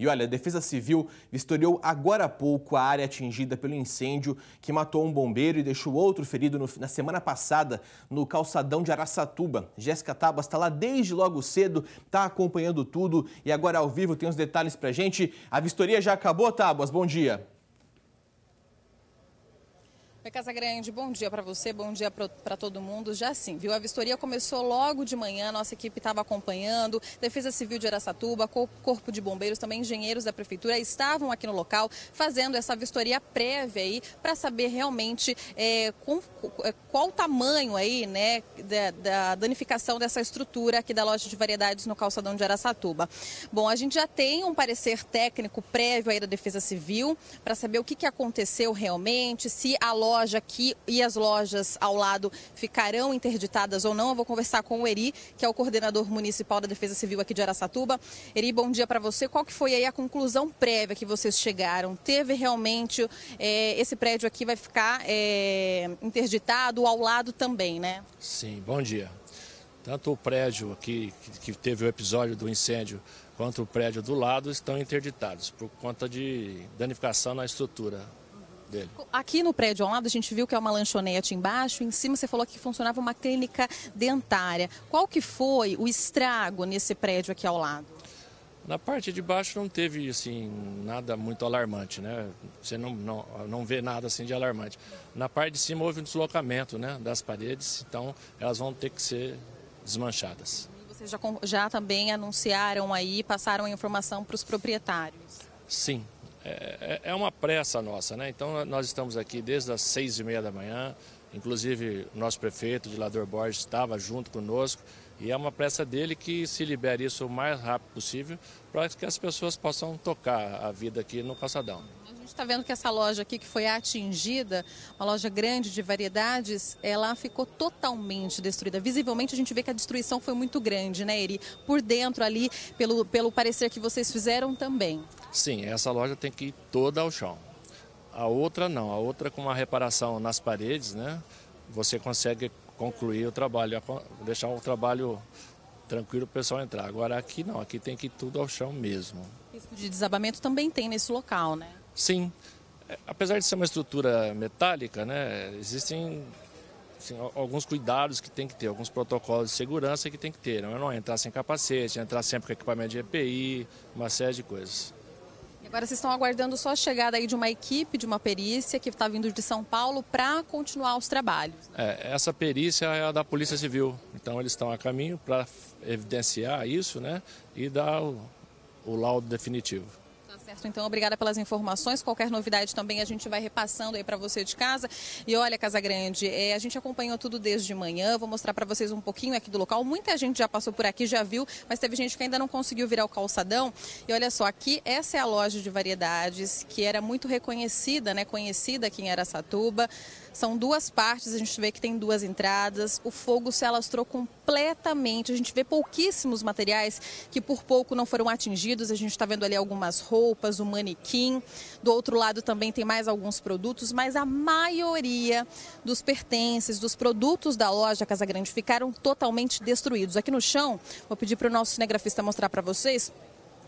E olha, a Defesa Civil vistoriou agora há pouco a área atingida pelo incêndio que matou um bombeiro e deixou outro ferido no, na semana passada no calçadão de Araçatuba. Jéssica Tabas está lá desde logo cedo, está acompanhando tudo e agora ao vivo tem os detalhes para gente. A vistoria já acabou, Tabas? Bom dia. Casa Grande, bom dia para você, bom dia para todo mundo. Já sim, viu? A vistoria começou logo de manhã, nossa equipe estava acompanhando, Defesa Civil de Aracatuba, Corpo de Bombeiros, também engenheiros da Prefeitura estavam aqui no local fazendo essa vistoria prévia aí para saber realmente é, com, é, qual o tamanho aí, né, da, da, danificação dessa estrutura aqui da loja de variedades no calçadão de Aracatuba. Bom, a gente já tem um parecer técnico prévio aí da Defesa Civil para saber o que, que aconteceu realmente, se a loja loja aqui e as lojas ao lado ficarão interditadas ou não. Eu vou conversar com o Eri, que é o coordenador municipal da Defesa Civil aqui de Araçatuba. Eri, bom dia para você. Qual que foi aí a conclusão prévia que vocês chegaram? Teve realmente é, esse prédio aqui vai ficar é, interditado ao lado também, né? Sim, bom dia. Tanto o prédio aqui que teve o episódio do incêndio quanto o prédio do lado estão interditados por conta de danificação na estrutura dele. Aqui no prédio ao lado, a gente viu que é uma lanchonete embaixo, em cima você falou que funcionava uma clínica dentária. Qual que foi o estrago nesse prédio aqui ao lado? Na parte de baixo não teve assim nada muito alarmante, né? Você não, não, não vê nada assim de alarmante. Na parte de cima houve um deslocamento, né, das paredes, então elas vão ter que ser desmanchadas. Vocês já, já também anunciaram aí, passaram a informação para os proprietários? Sim, é, é, é, uma pressa nossa, né? Então nós estamos aqui desde as seis e meia da manhã, inclusive o nosso prefeito de Borges estava junto conosco e é uma pressa dele que se libere isso o mais rápido possível para que as pessoas possam tocar a vida aqui no calçadão. A gente está vendo que essa loja aqui que foi atingida, uma loja grande de variedades, ela ficou totalmente destruída. Visivelmente a gente vê que a destruição foi muito grande, né, Eri? Por dentro ali, pelo, pelo parecer que vocês fizeram também. Sim, essa loja tem que ir toda ao chão. A outra não, a outra com uma reparação nas paredes, né? Você consegue concluir o trabalho, deixar o trabalho tranquilo o pessoal entrar. Agora aqui não, aqui tem que ir tudo ao chão mesmo. Risco de desabamento também tem nesse local, né? Sim. É, apesar de ser uma estrutura metálica, né, existem assim, alguns cuidados que tem que ter, alguns protocolos de segurança que tem que ter. Não é não entrar sem capacete, entrar sempre com equipamento de EPI, uma série de coisas. Agora vocês estão aguardando só a chegada aí de uma equipe, de uma perícia que está vindo de São Paulo para continuar os trabalhos. Né? É, essa perícia é a da Polícia Civil, então eles estão a caminho para evidenciar isso né, e dar o, o laudo definitivo. Certo, então obrigada pelas informações. Qualquer novidade também a gente vai repassando aí para você de casa. E olha, Casa Grande, é, a gente acompanhou tudo desde manhã. Vou mostrar para vocês um pouquinho aqui do local. Muita gente já passou por aqui, já viu, mas teve gente que ainda não conseguiu virar o calçadão. E olha só, aqui essa é a loja de variedades que era muito reconhecida, né? Conhecida aqui em Aracatuba. São duas partes, a gente vê que tem duas entradas. O fogo se alastrou completamente. A gente vê pouquíssimos materiais que por pouco não foram atingidos. A gente está vendo ali algumas roupas roupas, o manequim. Do outro lado também tem mais alguns produtos, mas a maioria dos pertences, dos produtos da loja Casa Grande ficaram totalmente destruídos. Aqui no chão, vou pedir para o nosso cinegrafista mostrar para vocês.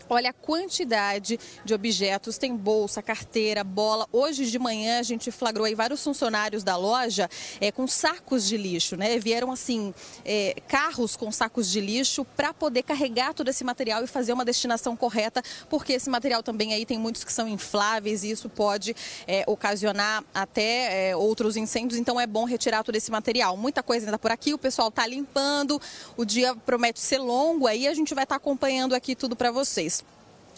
Olha a quantidade de objetos, tem bolsa, carteira, bola. Hoje de manhã a gente flagrou aí vários funcionários da loja é, com sacos de lixo, né? Vieram assim, é, carros com sacos de lixo para poder carregar todo esse material e fazer uma destinação correta, porque esse material também aí tem muitos que são infláveis e isso pode é, ocasionar até outros incêndios, então é bom retirar todo esse material. Muita coisa ainda por aqui, o pessoal está limpando, o dia promete ser longo aí, a gente vai estar tá acompanhando aqui tudo para vocês.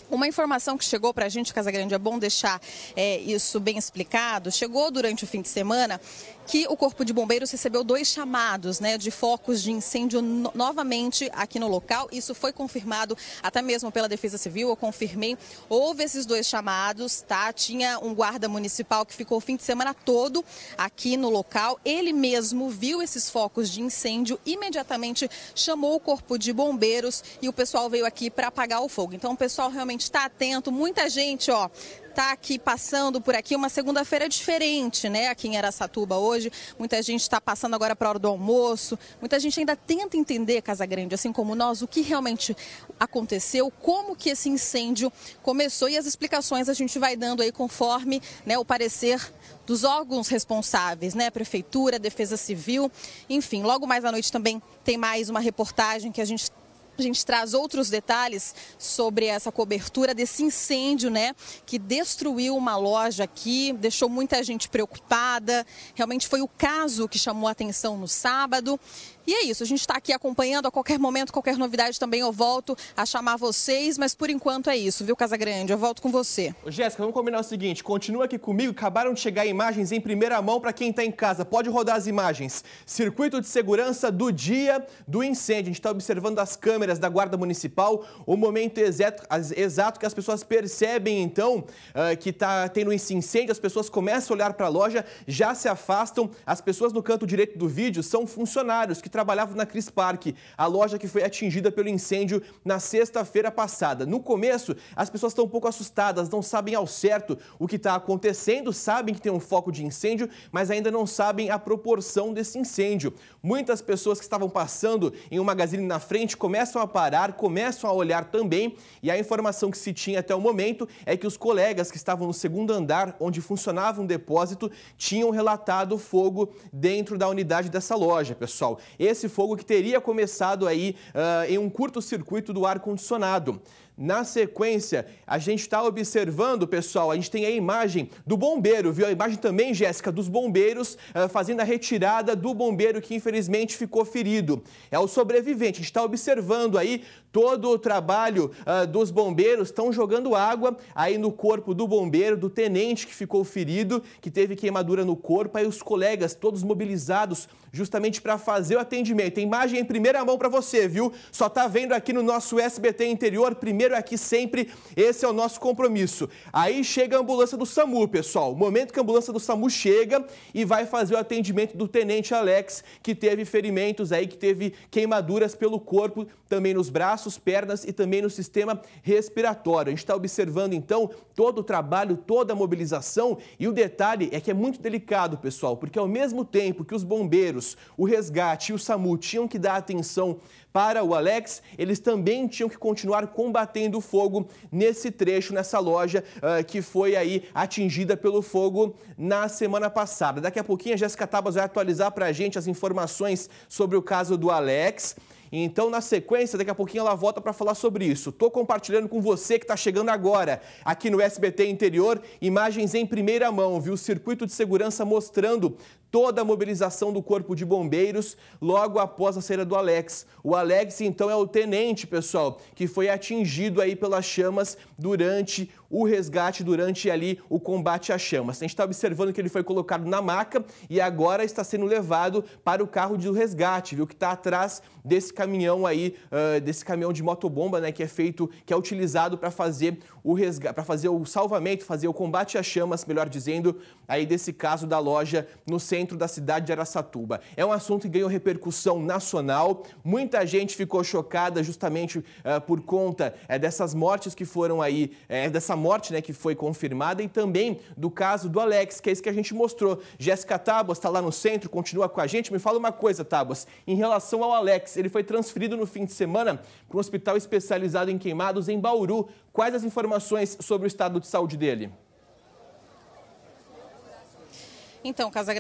Uma informação que chegou para a gente, Casagrande, é bom deixar é, isso bem explicado. Chegou durante o fim de semana que o Corpo de Bombeiros recebeu dois chamados né, de focos de incêndio no novamente aqui no local. Isso foi confirmado até mesmo pela Defesa Civil, eu confirmei. Houve esses dois chamados, tá? Tinha um guarda municipal que ficou o fim de semana todo aqui no local. Ele mesmo viu esses focos de incêndio, imediatamente chamou o Corpo de Bombeiros e o pessoal veio aqui para apagar o fogo. Então o pessoal realmente realmente está atento. Muita gente, ó, está aqui passando por aqui uma segunda-feira diferente, né? Aqui em Aracatuba hoje. Muita gente está passando agora para a hora do almoço. Muita gente ainda tenta entender Casa Grande, assim como nós, o que realmente aconteceu, como que esse incêndio começou e as explicações a gente vai dando aí conforme né, o parecer dos órgãos responsáveis, né? Prefeitura, Defesa Civil, enfim. Logo mais à noite também tem mais uma reportagem que a gente a gente traz outros detalhes sobre essa cobertura desse incêndio, né, que destruiu uma loja aqui, deixou muita gente preocupada. Realmente foi o caso que chamou a atenção no sábado. E é isso, a gente está aqui acompanhando. A qualquer momento, qualquer novidade também eu volto a chamar vocês, mas por enquanto é isso, viu, Casa Grande. Eu volto com você. Jéssica, vamos combinar o seguinte: continua aqui comigo. Acabaram de chegar imagens em primeira mão para quem está em casa. Pode rodar as imagens. Circuito de segurança do dia do incêndio. A gente está observando as câmeras câmeras da Guarda Municipal o momento exato, exato que as pessoas percebem, então, ah, que está tendo esse incêndio, as pessoas começam a olhar para a loja, já se afastam. As pessoas no canto direito do vídeo são funcionários que trabalhavam na Cris Park, a loja que foi atingida pelo incêndio na sexta-feira passada. No começo, as pessoas estão um pouco assustadas, não sabem ao certo o que está acontecendo, sabem que tem um foco de incêndio, mas ainda não sabem a proporção desse incêndio. Muitas pessoas que estavam passando em um magazine na frente começam começam a parar, começam a olhar também, e a informação que se tinha até o momento é que os colegas que estavam no segundo andar, onde funcionava um depósito, tinham relatado fogo dentro da unidade dessa loja, pessoal. Esse fogo que teria começado aí uh, em um curto-circuito do ar-condicionado. Na sequência, a gente está observando, pessoal, a gente tem a imagem do bombeiro, viu? A imagem também, Jéssica, dos bombeiros uh, fazendo a retirada do bombeiro que infelizmente ficou ferido. É o sobrevivente. A gente está observando aí todo o trabalho uh, dos bombeiros, estão jogando água aí no corpo do bombeiro, do tenente que ficou ferido, que teve queimadura no corpo, aí os colegas todos mobilizados justamente para fazer o atendimento. imagem em primeira mão para você, viu? Só tá vendo aqui no nosso SBT interior, primeiro aqui sempre, esse é o nosso compromisso. Aí chega a ambulância do SAMU, pessoal. O momento que a ambulância do SAMU chega e vai fazer o atendimento do tenente Alex, que teve ferimentos aí, que teve queimaduras pelo corpo também nos braços, pernas e também no sistema respiratório. A gente está observando então todo o trabalho, toda a mobilização e o detalhe é que é muito delicado, pessoal, porque ao mesmo tempo que os bombeiros, o resgate e o SAMU tinham que dar atenção para o Alex, eles também tinham que continuar combatendo o fogo nesse trecho, nessa loja uh, que foi aí atingida pelo fogo na semana passada. Daqui a pouquinho a Jéssica Tabas vai atualizar para a gente as informações sobre o caso do Alex. Então, na sequência, daqui a pouquinho ela volta para falar sobre isso. Estou compartilhando com você que está chegando agora aqui no SBT Interior, imagens em primeira mão, viu? O circuito de segurança mostrando toda a mobilização do Corpo de Bombeiros logo após a saída do Alex. O Alex, então, é o tenente, pessoal, que foi atingido aí pelas chamas durante o resgate, durante ali o combate às chamas. A gente está observando que ele foi colocado na maca e agora está sendo levado para o carro de resgate, viu, que está atrás desse caminhão aí, uh, desse caminhão de motobomba, né, que é feito, que é utilizado para fazer o resgate, para fazer o salvamento, fazer o combate às chamas, melhor dizendo, aí desse caso da loja no centro dentro da cidade de Araçatuba. É um assunto que ganhou repercussão nacional. Muita gente ficou chocada justamente uh, por conta uh, dessas mortes que foram aí, uh, dessa morte né, que foi confirmada e também do caso do Alex, que é isso que a gente mostrou. Jéssica Tábuas está lá no centro, continua com a gente. Me fala uma coisa, Tábuas, em relação ao Alex, ele foi transferido no fim de semana para um hospital especializado em queimados em Bauru. Quais as informações sobre o estado de saúde dele? Então, Casa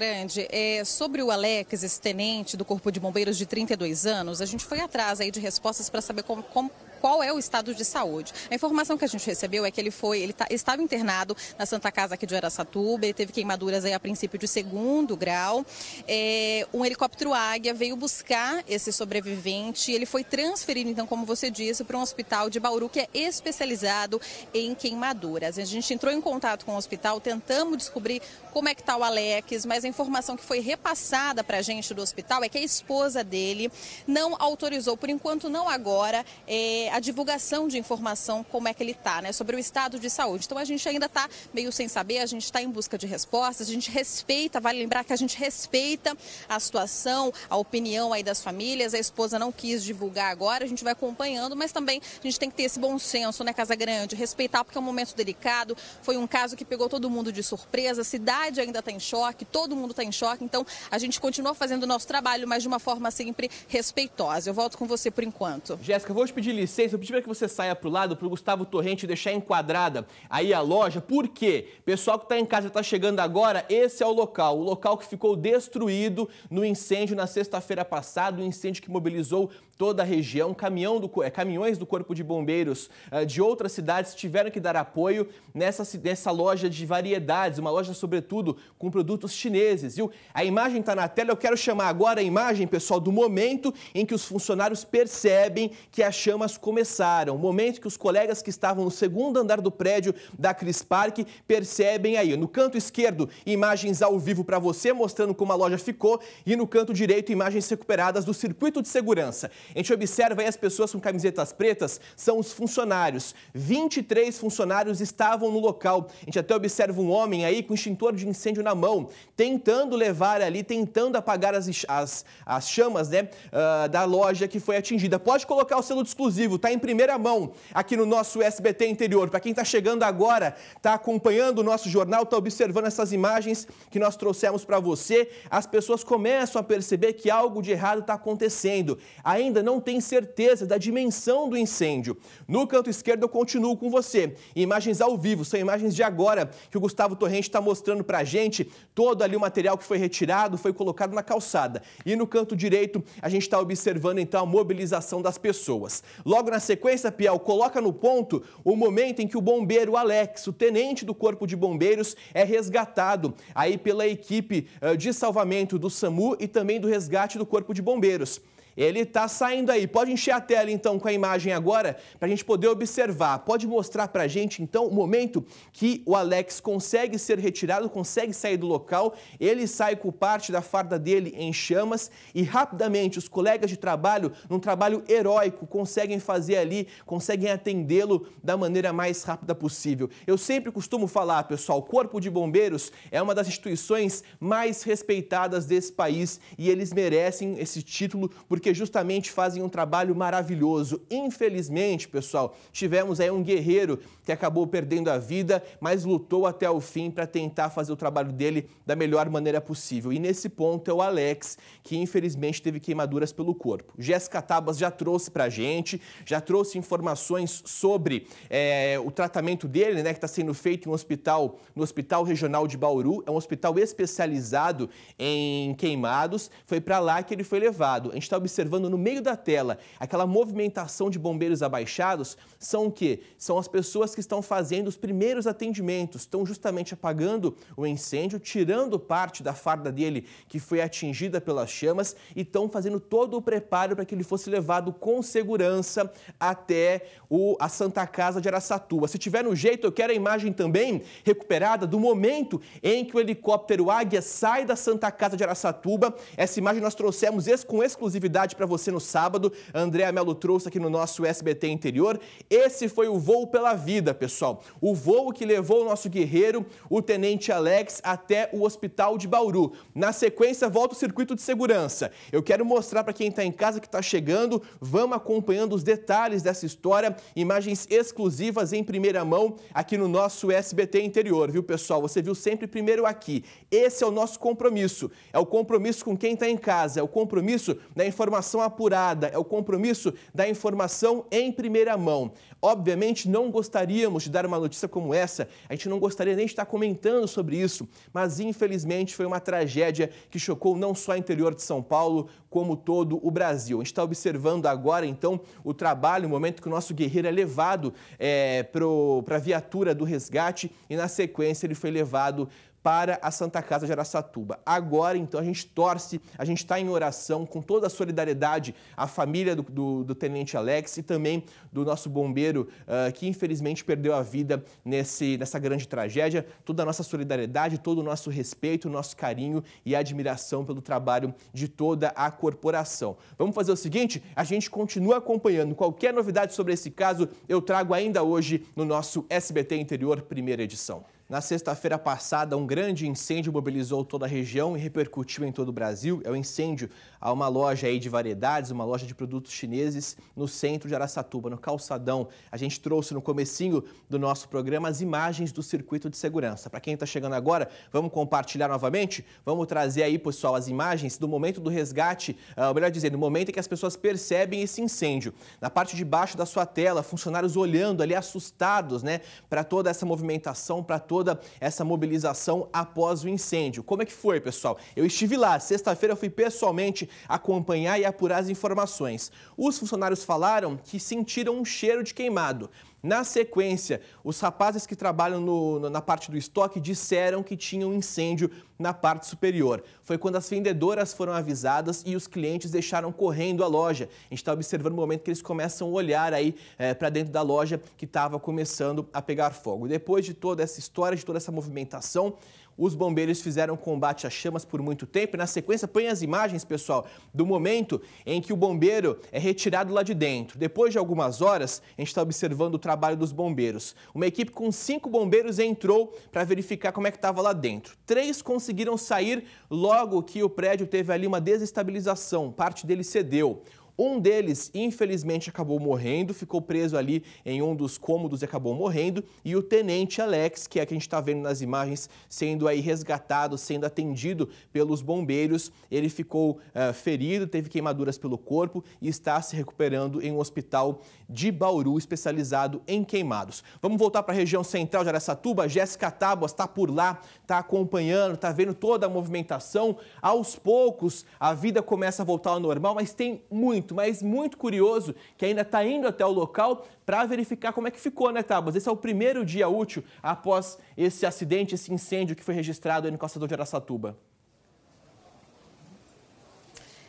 é, sobre o Alex, esse tenente do Corpo de Bombeiros de 32 anos, a gente foi atrás aí de respostas para saber como, como, qual é o estado de saúde. A informação que a gente recebeu é que ele foi, ele tá, estava internado na Santa Casa aqui de Aracatuba, ele teve queimaduras aí a princípio de segundo grau. É, um helicóptero Águia veio buscar esse sobrevivente, ele foi transferido, então, como você disse, para um hospital de Bauru que é especializado em queimaduras. A gente entrou em contato com o hospital, tentamos descobrir como é que está o Alex, mas a informação que foi repassada para a gente do hospital é que a esposa dele não autorizou, por enquanto não agora, é, a divulgação de informação como é que ele está, né, sobre o estado de saúde. Então a gente ainda está meio sem saber, a gente está em busca de respostas, a gente respeita, vale lembrar que a gente respeita a situação, a opinião aí das famílias, a esposa não quis divulgar agora, a gente vai acompanhando, mas também a gente tem que ter esse bom senso, né, Casa Grande, respeitar porque é um momento delicado, foi um caso que pegou todo mundo de surpresa, a cidade ainda está em choque, todo mundo está em choque, então a gente continua fazendo o nosso trabalho, mas de uma forma sempre respeitosa. Eu volto com você por enquanto. Jéssica, vou te pedir licença Hortência, eu pedi para que você saia para o lado, para o Gustavo Torrente deixar enquadrada aí a loja. Por quê? Pessoal que está em casa, está chegando agora, esse é o local. O local que ficou destruído no incêndio na sexta-feira passada, um incêndio que mobilizou toda a região. Caminhão do, é, caminhões do Corpo de Bombeiros eh, de outras cidades tiveram que dar apoio nessa, nessa loja de variedades, uma loja, sobretudo, com produtos chineses. Viu? A imagem está na tela, eu quero chamar agora a imagem, pessoal, do momento em que os funcionários percebem que as chamas começaram. O momento que os colegas que estavam no segundo andar do prédio da Cris Park percebem aí. No canto esquerdo, imagens ao vivo para você, mostrando como a loja ficou, e no canto direito, imagens recuperadas do circuito de segurança. A gente observa aí as pessoas com camisetas pretas, são os funcionários. 23 funcionários estavam no local. A gente até observa um homem aí com extintor de incêndio na mão, tentando levar ali, tentando apagar as, as, as chamas né, uh, da loja que foi atingida. Pode colocar o selo de exclusivo, tá em primeira mão aqui no nosso SBT Interior. Para quem está chegando agora, está acompanhando o nosso jornal, está observando essas imagens que nós trouxemos para você, as pessoas começam a perceber que algo de errado está acontecendo. Ainda ainda não tem certeza da dimensão do incêndio. No canto esquerdo eu continuo com você. Imagens ao vivo, são imagens de agora que o Gustavo Torrente está mostrando para a gente. Todo ali o material que foi retirado foi colocado na calçada. E no canto direito a gente está observando então a mobilização das pessoas. Logo na sequência, Piel coloca no ponto o momento em que o bombeiro Alex, o tenente do Corpo de Bombeiros, é resgatado aí pela equipe eh, de salvamento do SAMU e também do resgate do Corpo de Bombeiros. Ele está saindo aí. Pode encher a tela então com a imagem agora para a gente poder observar. Pode mostrar para a gente então o momento que o Alex consegue ser retirado, consegue sair do local. Ele sai com parte da farda dele em chamas e rapidamente os colegas de trabalho, num trabalho heróico, conseguem fazer ali, conseguem atendê-lo da maneira mais rápida possível. Eu sempre costumo falar, pessoal, o Corpo de Bombeiros é uma das instituições mais respeitadas desse país e eles merecem esse título porque porque justamente fazem um trabalho maravilhoso. Infelizmente, pessoal, tivemos aí um guerreiro que acabou perdendo a vida, mas lutou até o fim para tentar fazer o trabalho dele da melhor maneira possível. E nesse ponto é o Alex, que infelizmente teve queimaduras pelo corpo. Jéssica Tabas já trouxe para a gente, já trouxe informações sobre é, o tratamento dele, né, que está sendo feito em um hospital, no Hospital Regional de Bauru. É um hospital especializado em queimados. Foi para lá que ele foi levado. A gente está observando observando no meio da tela aquela movimentação de bombeiros abaixados são o quê? São as pessoas que estão fazendo os primeiros atendimentos, estão justamente apagando o incêndio, tirando parte da farda dele que foi atingida pelas chamas e estão fazendo todo o preparo para que ele fosse levado com segurança até o, a Santa Casa de Araçatuba. Se tiver no jeito, eu quero a imagem também recuperada do momento em que o helicóptero Águia sai da Santa Casa de Araçatuba. Essa imagem nós trouxemos com exclusividade novidade para você no sábado. Andréa Melo trouxe aqui no nosso SBT Interior. Esse foi o voo pela vida, pessoal. O voo que levou o nosso guerreiro, o Tenente Alex, até o hospital de Bauru. Na sequência, volta o circuito de segurança. Eu quero mostrar para quem está em casa que está chegando, vamos acompanhando os detalhes dessa história, imagens exclusivas em primeira mão aqui no nosso SBT Interior, viu, pessoal? Você viu sempre primeiro aqui. Esse é o nosso compromisso. É o compromisso com quem está em casa, é o compromisso da informação informação apurada, é o compromisso da informação em primeira mão. Obviamente, não gostaríamos de dar uma notícia como essa, a gente não gostaria nem de estar comentando sobre isso, mas infelizmente foi uma tragédia que chocou não só o interior de São Paulo, como todo o Brasil. A gente está observando agora, então, o trabalho, o momento que o nosso guerreiro é levado é, para a viatura do resgate e, na sequência, ele foi levado para a Santa Casa de Araçatuba. Agora, então, a gente torce, a gente está em oração com toda a solidariedade à família do, do, do Tenente Alex e também do nosso bombeiro uh, que infelizmente perdeu a vida nesse, nessa grande tragédia. Toda a nossa solidariedade, todo o nosso respeito, nosso carinho e admiração pelo trabalho de toda a corporação. Vamos fazer o seguinte: a gente continua acompanhando qualquer novidade sobre esse caso, eu trago ainda hoje no nosso SBT Interior, primeira edição. Na sexta-feira passada, um grande incêndio mobilizou toda a região e repercutiu em todo o Brasil. É o um incêndio a uma loja aí de variedades, uma loja de produtos chineses no centro de Araçatuba, no Calçadão. A gente trouxe no comecinho do nosso programa as imagens do circuito de segurança. Para quem está chegando agora, vamos compartilhar novamente? Vamos trazer aí, pessoal, as imagens do momento do resgate, ah, ou melhor dizer, do momento em que as pessoas percebem esse incêndio. Na parte de baixo da sua tela, funcionários olhando ali assustados, né, para toda essa movimentação, para toda toda essa mobilização após o incêndio. Como é que foi, pessoal? Eu estive lá, sexta-feira eu fui pessoalmente acompanhar e apurar as informações. Os funcionários falaram que sentiram um cheiro de queimado. Na sequência, os rapazes que trabalham no, na parte do estoque disseram que tinha um incêndio na parte superior. Foi quando as vendedoras foram avisadas e os clientes deixaram correndo a loja. A gente está observando o momento que eles começam a olhar aí é, eh, para dentro da loja que estava começando a pegar fogo. Depois de toda essa história, de toda essa movimentação, os bombeiros fizeram combate às chamas por muito tempo. E na sequência, põe as imagens, pessoal, do momento em que o bombeiro é retirado lá de dentro. Depois de algumas horas, a gente está observando o trabalho dos bombeiros. Uma equipe com cinco bombeiros entrou para verificar como é que estava lá dentro. Três conseguiram sair logo que o prédio teve ali uma desestabilização, parte dele cedeu. Um deles, infelizmente, acabou morrendo, ficou preso ali em um dos cômodos e acabou morrendo. E o tenente Alex, que é quem a gente está vendo nas imagens, sendo aí resgatado, sendo atendido pelos bombeiros, ele ficou uh, ferido, teve queimaduras pelo corpo e está se recuperando em um hospital de Bauru, especializado em queimados. Vamos voltar para a região central de Aracatuba. Jéssica Tábuas está por lá, está acompanhando, está vendo toda a movimentação. Aos poucos, a vida começa a voltar ao normal, mas tem muito muito, mas muito curioso que ainda está indo até o local para verificar como é que ficou, né, Tabas? Esse é o primeiro dia útil após esse acidente, esse incêndio que foi registrado no calçador de Araçatuba.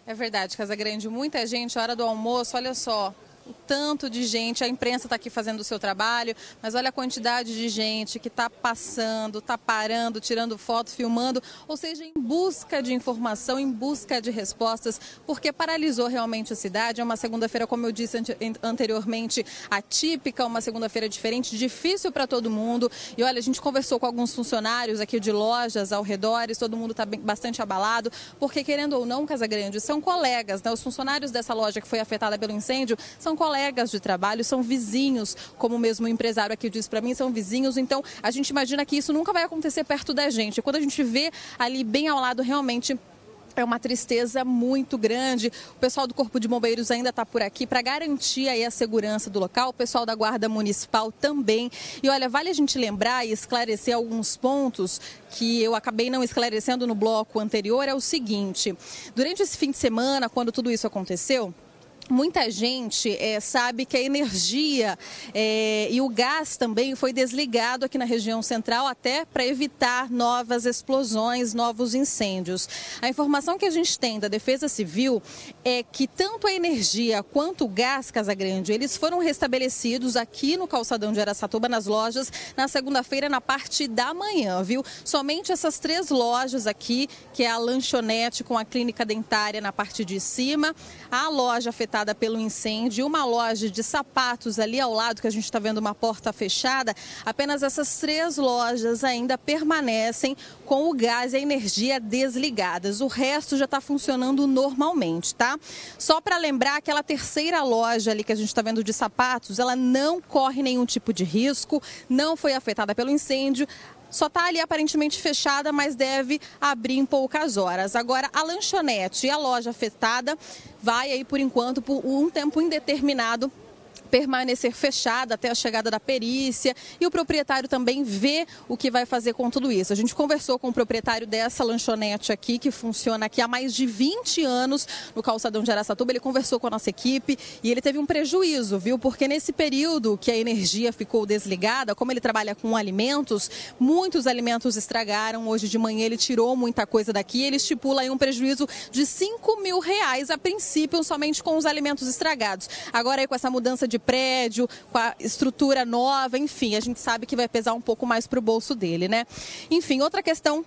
É verdade, Casa Grande. Muita gente, hora do almoço, olha só, o tanto de gente, a imprensa está aqui fazendo o seu trabalho, mas olha a quantidade de gente que está passando, está parando, tirando foto, filmando, ou seja, em busca de informação, em busca de respostas, porque paralisou realmente a cidade. É uma segunda-feira, como eu disse anteriormente, atípica, uma segunda-feira diferente, difícil para todo mundo. E olha, a gente conversou com alguns funcionários aqui de lojas ao redor, todo mundo está bastante abalado, porque querendo ou não, Casa Grande, são colegas, né? Os funcionários dessa loja que foi afetada pelo incêndio são colegas de trabalho, são vizinhos, como mesmo o empresário aqui diz para mim, são vizinhos. Então, a gente imagina que isso nunca vai acontecer perto da gente. Quando a gente vê ali bem ao lado, realmente é uma tristeza muito grande. O pessoal do Corpo de Bombeiros ainda está por aqui para garantir aí a segurança do local, o pessoal da Guarda Municipal também. E olha, vale a gente lembrar e esclarecer alguns pontos que eu acabei não esclarecendo no bloco anterior, é o seguinte. Durante esse fim de semana, quando tudo isso aconteceu, Muita gente é, sabe que a energia é, e o gás também foi desligado aqui na região central até para evitar novas explosões, novos incêndios. A informação que a gente tem da Defesa Civil é que tanto a energia quanto o gás casa grande eles foram restabelecidos aqui no calçadão de Aracatuba, nas lojas, na segunda-feira, na parte da manhã, viu? Somente essas três lojas aqui, que é a lanchonete com a clínica dentária na parte de cima, a loja afetada afetada pelo incêndio. Uma loja de sapatos ali ao lado, que a gente está vendo uma porta fechada. Apenas essas três lojas ainda permanecem com o gás e a energia desligadas. O resto já está funcionando normalmente, tá? Só para lembrar, aquela terceira loja ali que a gente está vendo de sapatos, ela não corre nenhum tipo de risco, não foi afetada pelo incêndio só está ali aparentemente fechada, mas deve abrir em poucas horas. Agora, a lanchonete e a loja afetada vai aí por enquanto por um tempo indeterminado permanecer fechada até a chegada da perícia e o proprietário também vê o que vai fazer com tudo isso. A gente conversou com o proprietário dessa lanchonete aqui, que funciona aqui há mais de 20 anos no calçadão de Aracatuba. Ele conversou com a nossa equipe e ele teve um prejuízo, viu? Porque nesse período que a energia ficou desligada, como ele trabalha com alimentos, muitos alimentos estragaram. Hoje de manhã ele tirou muita coisa daqui. Ele estipula aí um prejuízo de 5 mil reais a princípio, somente com os alimentos estragados. Agora aí com essa mudança de prédio, com a estrutura nova, enfim, a gente sabe que vai pesar um pouco mais para o bolso dele, né? Enfim, outra questão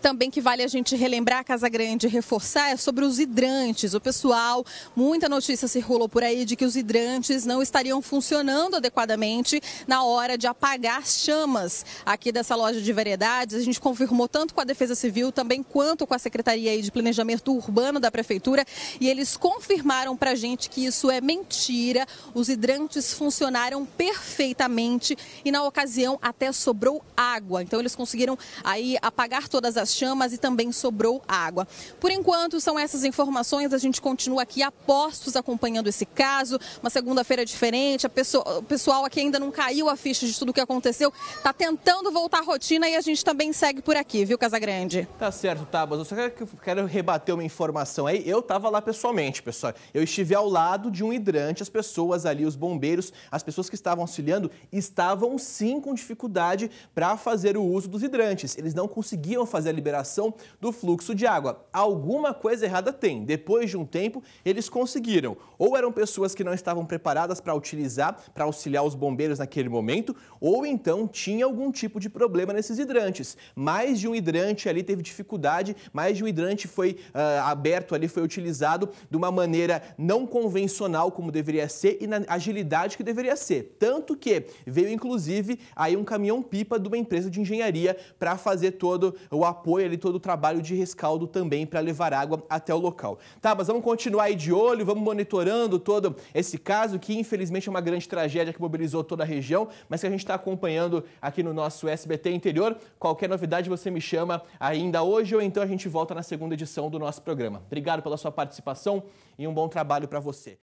também que vale a gente relembrar, Casa Grande reforçar, é sobre os hidrantes. O pessoal, muita notícia circulou por aí de que os hidrantes não estariam funcionando adequadamente na hora de apagar as chamas aqui dessa loja de variedades. A gente confirmou tanto com a Defesa Civil, também quanto com a Secretaria de Planejamento Urbano da Prefeitura, e eles confirmaram para a gente que isso é mentira. Os hidrantes funcionaram perfeitamente e na ocasião até sobrou água. Então eles conseguiram aí apagar todas todas as chamas e também sobrou água. Por enquanto, são essas informações. A gente continua aqui a postos acompanhando esse caso. Uma segunda-feira diferente. Pessoa, o pessoal aqui ainda não caiu a ficha de tudo o que aconteceu. Está tentando voltar à rotina e a gente também segue por aqui, viu, Casagrande? Tá certo, Tabas. Eu só quero, quero rebater uma informação aí. Eu estava lá pessoalmente, pessoal. Eu estive ao lado de um hidrante. As pessoas ali, os bombeiros, as pessoas que estavam auxiliando, estavam sim com dificuldade para fazer o uso dos hidrantes. Eles não conseguiam fazer fazer a liberação do fluxo de água. Alguma coisa errada tem. Depois de um tempo, eles conseguiram. Ou eram pessoas que não estavam preparadas para utilizar, para auxiliar os bombeiros naquele momento, ou então tinha algum tipo de problema nesses hidrantes. Mais de um hidrante ali teve dificuldade, mais de um hidrante foi uh, aberto ali, foi utilizado de uma maneira não convencional como deveria ser e na agilidade que deveria ser. Tanto que veio inclusive aí um caminhão-pipa de uma empresa de engenharia para fazer todo o apoio ali, todo o trabalho de rescaldo também para levar água até o local. Tá, mas vamos continuar aí de olho, vamos monitorando todo esse caso, que infelizmente é uma grande tragédia que mobilizou toda a região, mas que a gente está acompanhando aqui no nosso SBT Interior. Qualquer novidade você me chama ainda hoje ou então a gente volta na segunda edição do nosso programa. Obrigado pela sua participação e um bom trabalho para você.